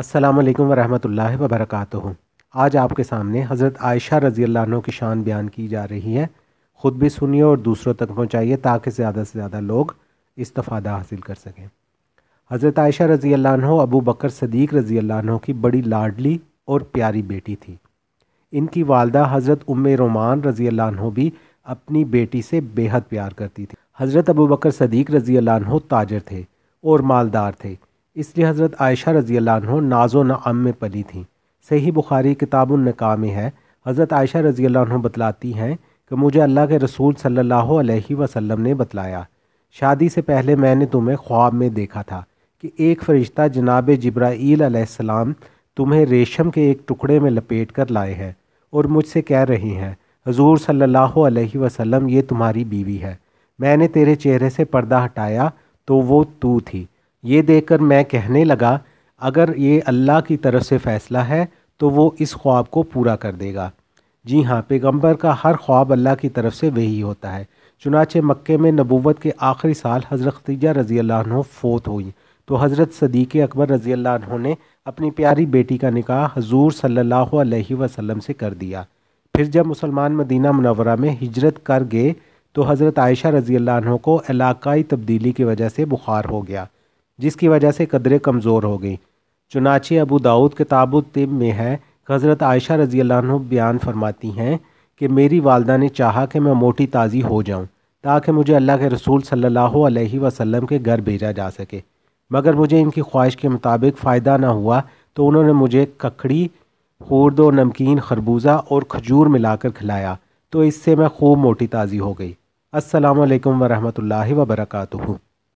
अस्सलाम वालेकुम रहमतुल्लाहि आज आपके सामने हज़रत आयशा रज़ी अल्लाह की शान बयान की जा रही है ख़ुद भी सुनिए और दूसरों तक पहुँचाइए ताकि ज़्यादा से ज़्यादा लोग इस्तफ़ादा हासिल कर सकें हज़रत आयशा रज़ी अल्लाह अबू बकर सदीक रज़ी अल्लाह की बड़ी लाडली और प्यारी बेटी थी इनकी वालदा हज़रत उम रोमान रज़ी अल्लाह भी अपनी बेटी से बेहद प्यार करती थी हज़रत अबू बकर सदीक रज़ी अल्लाह ताजर थे और मालदार थे इसलिए हज़रत आयशा रज़ी अल्लाह नाजो नाम में पली थी सही बुखारी किताबुलनका में है हज़रत आयशा रज़ी अल्लाह बतलाती हैं कि मुझे अल्लाह के रसूल सल्लल्लाहु अलैहि वसल्लम ने बतलाया शादी से पहले मैंने तुम्हें ख्वाब में देखा था कि एक फ़रिश्ता जनाब जब्राईलम तुम्हें रेशम के एक टुकड़े में लपेट कर लाए हैं और मुझसे कह रही हैं हजूर सल्लल्लाहु अलैहि वसल्लम ये तुम्हारी बीवी है मैंने तेरे चेहरे से पर्दा हटाया तो वो तू थी ये देखकर मैं कहने लगा अगर ये अल्लाह की तरफ से फ़ैसला है तो वो इस ख्वाब को पूरा कर देगा जी हाँ पैगम्बर का हर ख्वाब अल्लाह की तरफ से वही होता है चुनाचे मक्के में नबूवत के आखिरी साल हज़रत खतीजा रज़ी अल्लाह फ़ोत हुई तो हज़रत सदीक़ अकबर रज़ी अल्लाह ने अपनी प्यारी बेटी का निकाह हजूर सल्लल्लाहु अलैहि वसल्लम से कर दिया फिर जब मुसलमान मदीना मुनवरा में हिजरत कर गए तो हज़रत आयशा रज़ी अल्लाह को इलाकाई तब्दीली की वजह से बुखार हो गया जिसकी वजह से कदरें कमज़ोर हो गई चुनाचे अबू दाऊद के ताबुत तिब में है हज़रत आयशा रज़ी बयान फरमाती हैं कि मेरी वालदा ने चाहा कि मैं मोटी ताज़ी हो जाऊं ताकि मुझे अल्लाह के रसूल सल्लल्लाहु अलैहि वसल्लम के घर भेजा जा सके मगर मुझे इनकी ख्वाहिश के मुताबिक फ़ायदा ना हुआ तो उन्होंने मुझे ककड़ी खुर्द और नमकीन खरबूजा और खजूर मिलाकर खिलाया तो इससे मैं खूब मोटी ताज़ी हो गई असलकम वरहमल वर्का